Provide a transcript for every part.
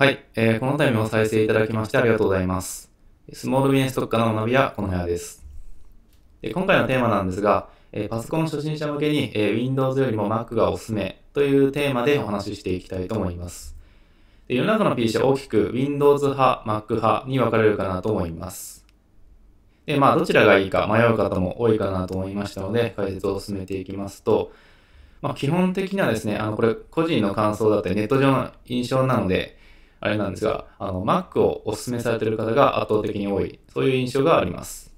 はい、えー、この度も再生いただきましてありがとうございます。スモールビジネス特化の学びはこの部屋です。で今回のテーマなんですが、えー、パソコン初心者向けに、えー、Windows よりも Mac がおすすめというテーマでお話ししていきたいと思います。で世の中の PC は大きく Windows 派、Mac 派に分かれるかなと思います。で、まあ、どちらがいいか迷う方も多いかなと思いましたので、解説を進めていきますと、まあ、基本的にはですね、あの、これ、個人の感想だったり、ネット上の印象なので、あれなんですが、あの Mac をお勧めされてる方が圧倒的に多い、そういう印象があります。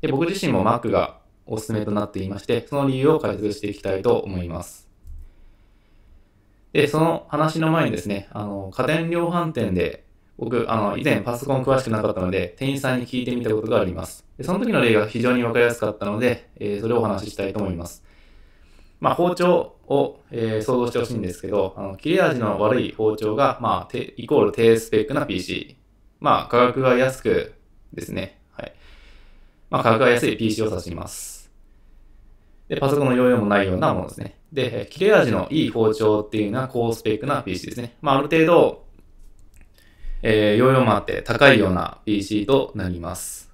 で僕自身も Mac がおすすめとなっていまして、その理由を解説していきたいと思います。で、その話の前にですね、あの家電量販店で僕、あの以前パソコン詳しくなかったので、店員さんに聞いてみたことがあります。でその時の例が非常に分かりやすかったので、えー、それをお話ししたいと思います。まあ、包丁を、えー、想像してほしいんですけど、あの切れ味の悪い包丁が、まあ、イコール低スペックな PC。まあ、価格が安くですね。はい。まあ、価格が安い PC を指します。で、パソコンの容量もないようなものですね。で、切れ味のいい包丁っていうのは高スペックな PC ですね。まあ、ある程度、えー、容量もあって高いような PC となります。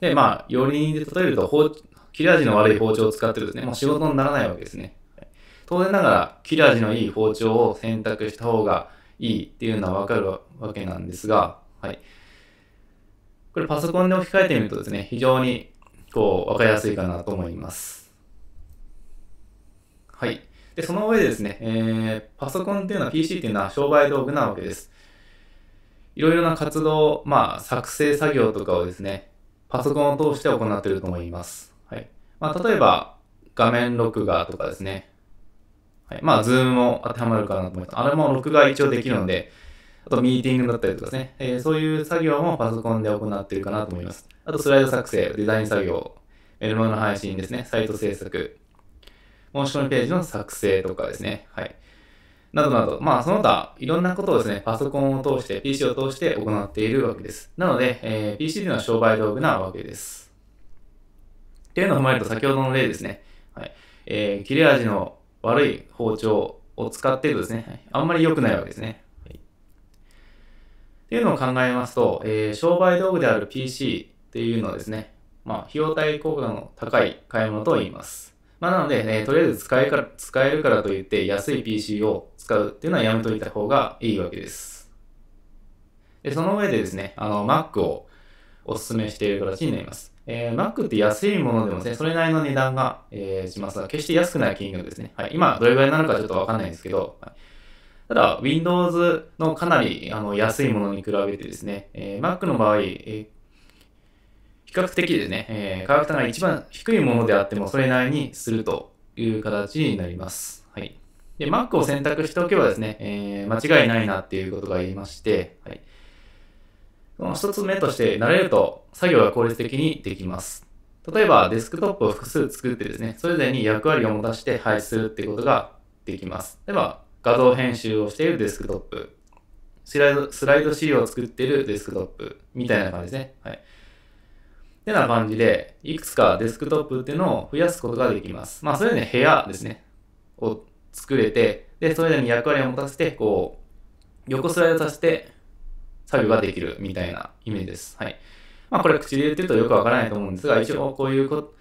で、まあ、より例えると包、切れ味の悪い包丁を使ってるとね、もう仕事にならないわけですね。当然ながら、切れ味のいい包丁を選択した方がいいっていうのはわかるわけなんですが、はい。これパソコンで置き換えてみるとですね、非常にこう、わかりやすいかなと思います。はい。で、その上でですね、えー、パソコンっていうのは PC っていうのは商売道具なわけです。いろいろな活動、まあ、作成作業とかをですね、パソコンを通して行っていると思います。まあ、例えば、画面録画とかですね。はい、まあ、ズームも当てはまるかなと思います。あれも録画一応できるので、あとミーティングだったりとかですね、えー、そういう作業もパソコンで行っているかなと思います。あとスライド作成、デザイン作業、メルマガの配信ですね、サイト制作、申し込みページの作成とかですね、はい。などなど、まあその他、いろんなことをですね、パソコンを通して、PC を通して行っているわけです。なので、えー、PC というのは商売道具なわけです。っていうのを踏まえると、先ほどの例ですね。はい。えー、切れ味の悪い包丁を使ってるとですね、あんまり良くないわけですね。はい、っていうのを考えますと、えー、商売道具である PC っていうのはですね、まあ、費用対効果の高い買い物と言います。まあ、なので、ね、とりあえず使えから使えるからといって安い PC を使うっていうのはやめといた方がいいわけです。で、その上でですね、あの、Mac をお勧めしている形になります。えー、Mac って安いものでもですね、それなりの値段が、えー、しますが、決して安くない金額ですね。はい、今、どれぐらいなのかちょっとわかんないんですけど、はい、ただ、Windows のかなりあの安いものに比べてですね、えー、Mac の場合、えー、比較的ですね、えー、価格帯が一番低いものであっても、それなりにするという形になります。はい。で、Mac を選択しておけばですね、えー、間違いないなっていうことが言いまして、はい。一つ目として慣れると作業が効率的にできます。例えばデスクトップを複数作ってですね、それぞれに役割を持たせて配置するっていうことができます。例えば画像編集をしているデスクトップ、スライドスライド資料を作っているデスクトップみたいな感じですね。はい。ってな感じで、いくつかデスクトップっていうのを増やすことができます。まあ、それで、ね、部屋ですね、を作れて、で、それぞれに役割を持たせて、こう、横スライドさせて作業ができるみたいなイメージです。はい。まあ、これ口で言ってるとよくわからないと思うんですが、一応こういうこと、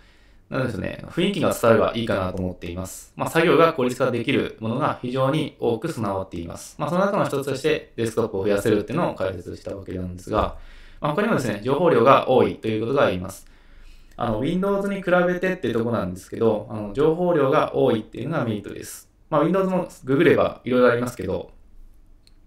なんですね、雰囲気が伝わればいいかなと思っています。まあ、作業が効率化できるものが非常に多く備わっています。まあ、その中の一つとして、デスクトップを増やせるっていうのを解説したわけなんですが、まあ、他にもですね、情報量が多いということがあります。あの、Windows に比べてっていうとこなんですけど、あの情報量が多いっていうのがメリットです。まあ、Windows もググればいろいろありますけど、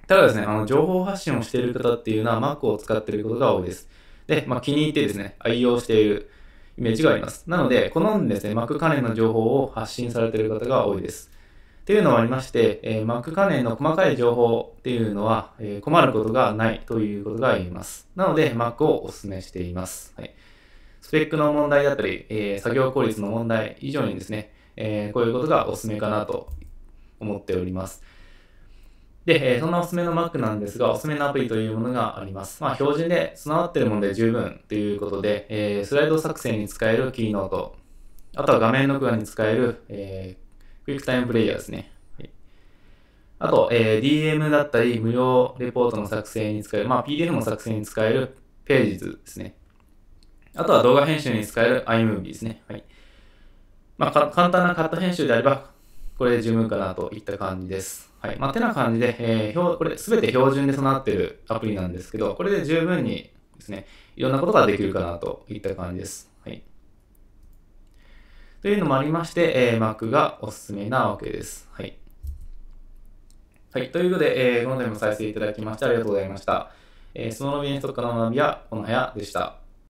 ただですね、あの情報発信をしている方っていうのは Mac を使っていることが多いです。で、まあ、気に入ってですね、愛用しているイメージがあります。なので、好んでですね、Mac 関連の情報を発信されている方が多いです。っていうのもありまして、えー、Mac 関連の細かい情報っていうのは、えー、困ることがないということが言えます。なので、Mac をお勧めしています。はい、スペックの問題だったり、えー、作業効率の問題以上にですね、えこういうことがお勧めかなと思っております。で、そんなおすすめの Mac なんですが、おすすめのアプリというものがあります。まあ、標準で備わってるもので十分ということで、えー、スライド作成に使えるキーノート、あとは画面録画に使える、えー、クイックタイムプレイヤーですね。あと、えー、DM だったり、無料レポートの作成に使える、まあ、PDF の作成に使えるページ図ですね。あとは動画編集に使える iMovie ですね。はい。まあ、簡単なカット編集であれば、これで十分かなといった感じです。はい。まあ、てな感じで、えー、これすべて標準で備わってるアプリなんですけど、これで十分にですね、いろんなことができるかなといった感じです。はい。というのもありまして、えー、Mac がおすすめなわけです。はい。はい。ということで、えー、本の度も再生いただきましてありがとうございました。えー、そのビジネスの学びは、この部屋でした。